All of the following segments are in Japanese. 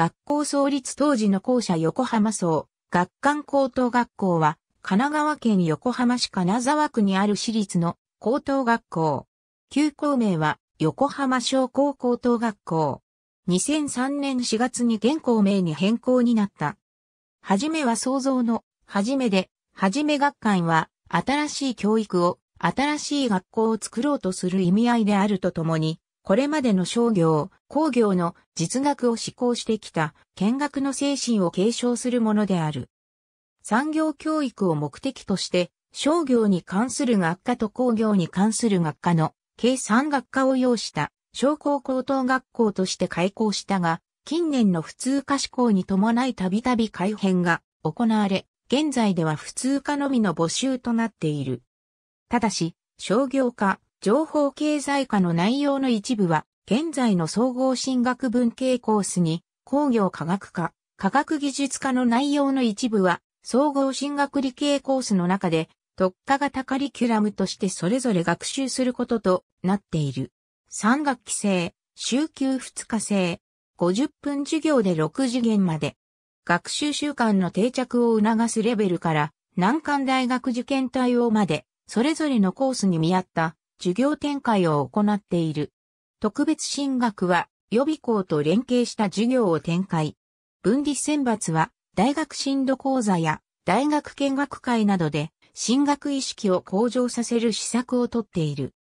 学校創立当時の校舎横浜総学館高等学校は神奈川県横浜市金沢区にある私立の高等学校。旧校名は横浜商工高等学校。2003年4月に現校名に変更になった。はじめは創造の、はじめで、はじめ学館は新しい教育を、新しい学校を作ろうとする意味合いであるとともに、これまでの商業、工業の実学を施行してきた見学の精神を継承するものである。産業教育を目的として、商業に関する学科と工業に関する学科の計算学科を要した商工高等学校として開校したが、近年の普通科志向に伴いたびたび改編が行われ、現在では普通科のみの募集となっている。ただし、商業科、情報経済科の内容の一部は、現在の総合進学文系コースに、工業科学科、科学技術科の内容の一部は、総合進学理系コースの中で、特化型カリキュラムとしてそれぞれ学習することとなっている。3学期制、週休2日制、50分授業で6次元まで、学習習慣の定着を促すレベルから、難関大学受験対応まで、それぞれのコースに見合った授業展開を行っている。特別進学は予備校と連携した授業を展開。分離選抜は大学進路講座や大学見学会などで進学意識を向上させる施策をとっている。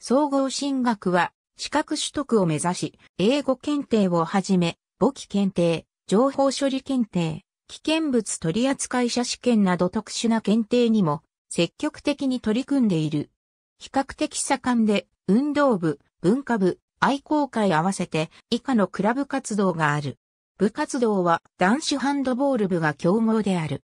総合進学は資格取得を目指し、英語検定をはじめ、簿記検定、情報処理検定、危険物取扱者試験など特殊な検定にも積極的に取り組んでいる。比較的盛んで、運動部、文化部、愛好会合わせて以下のクラブ活動がある。部活動は男子ハンドボール部が競合である。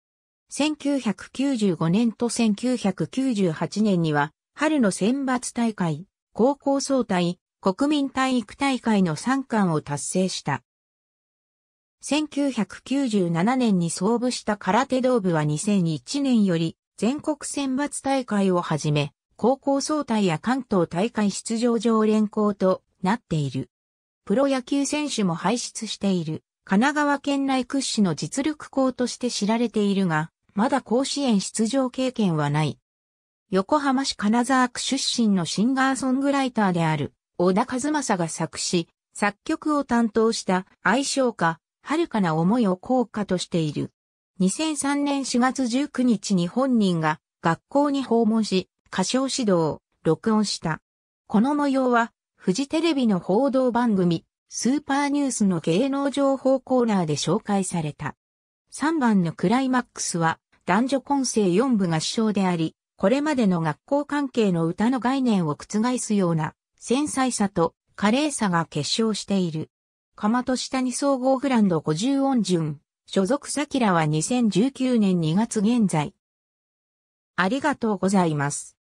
1995年と1998年には、春の選抜大会、高校総体、国民体育大会の3冠を達成した。1997年に創部した空手道部は2001年より全国選抜大会をはじめ、高校総体や関東大会出場常連校となっている。プロ野球選手も輩出している、神奈川県内屈指の実力校として知られているが、まだ甲子園出場経験はない。横浜市金沢区出身のシンガーソングライターである、小田和正が作詞、作曲を担当した愛称家、遥かな思いを効果としている。2003年4月19日に本人が学校に訪問し、歌唱指導、録音した。この模様は、フジテレビの報道番組、スーパーニュースの芸能情報コーナーで紹介された。3番のクライマックスは、男女混成4部が主唱であり、これまでの学校関係の歌の概念を覆すような、繊細さと華麗さが結晶している。釜と下に総合グランド50音順。所属サキラは2019年2月現在。ありがとうございます。